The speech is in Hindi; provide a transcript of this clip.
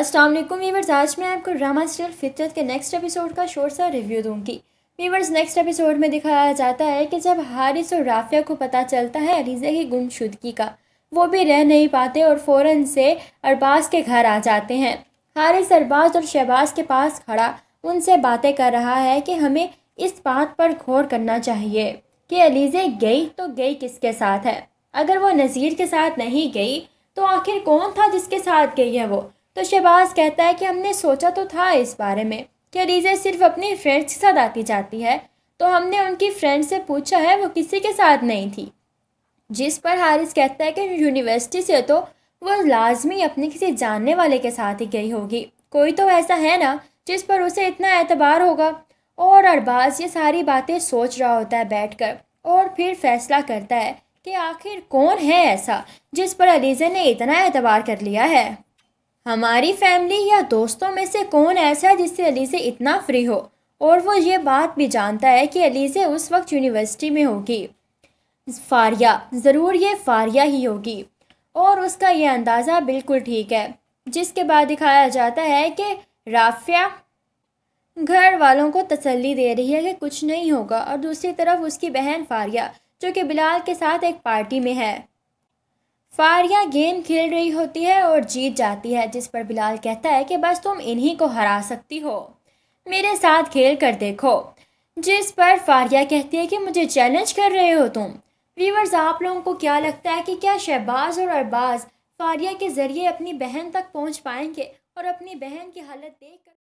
असलम वीवर्स आज मैं आपको ड्रामा सीरियल फितरत के नेक्स्ट एपिसोड का शोर सा रिव्यू दूंगी वीवर्स नेक्स्ट एपिसोड में दिखाया जाता है कि जब हारिस और राफिया को पता चलता है अलीज़ा की गुमशुदगी का वो भी रह नहीं पाते और फ़ौर से अरबाज के घर आ जाते हैं हारिस अरबाज और शहबाज के पास खड़ा उनसे बातें कर रहा है कि हमें इस बात पर गौर करना चाहिए कि अलीज़े गई तो गई किसके साथ है अगर वो नज़ीर के साथ नहीं गई तो आखिर कौन था जिसके साथ गई है वो तो शहबाज कहता है कि हमने सोचा तो था इस बारे में कि रीज़ा सिर्फ अपनी फ्रेंड्स के साथ आती जाती है तो हमने उनकी फ्रेंड से पूछा है वो किसी के साथ नहीं थी जिस पर हारिस कहता है कि यूनिवर्सिटी से तो वह लाजमी अपने किसी जानने वाले के साथ ही गई होगी कोई तो ऐसा है ना जिस पर उसे इतना एतबार होगा और अरबाज ये सारी बातें सोच रहा होता है बैठकर और फिर फैसला करता है कि आखिर कौन है ऐसा जिस पर अलीज़ा ने इतना एतबार कर लिया है हमारी फैमिली या दोस्तों में से कौन ऐसा है जिससे अली से इतना फ्री हो और वो ये बात भी जानता है कि अलीज़े उस वक्त यूनिवर्सिटी में होगी फारिया ज़रूर ये फारिया ही होगी और उसका ये अंदाज़ा बिल्कुल ठीक है जिसके बाद दिखाया जाता है कि राफिया घर वालों को तसल्ली दे रही है कि कुछ नहीं होगा और दूसरी तरफ उसकी बहन फारिया जो कि बिलाल के साथ एक पार्टी में है फारिया गेम खेल रही होती है और जीत जाती है जिस पर बिलाल कहता है कि बस तुम इन्हीं को हरा सकती हो मेरे साथ खेल कर देखो जिस पर फारिया कहती है कि मुझे चैलेंज कर रहे हो तुम व्यूवर्स आप लोगों को क्या लगता है कि क्या शहबाज और अरबाज फारिया के ज़रिए अपनी बहन तक पहुंच पाएंगे और अपनी बहन की हालत देख कर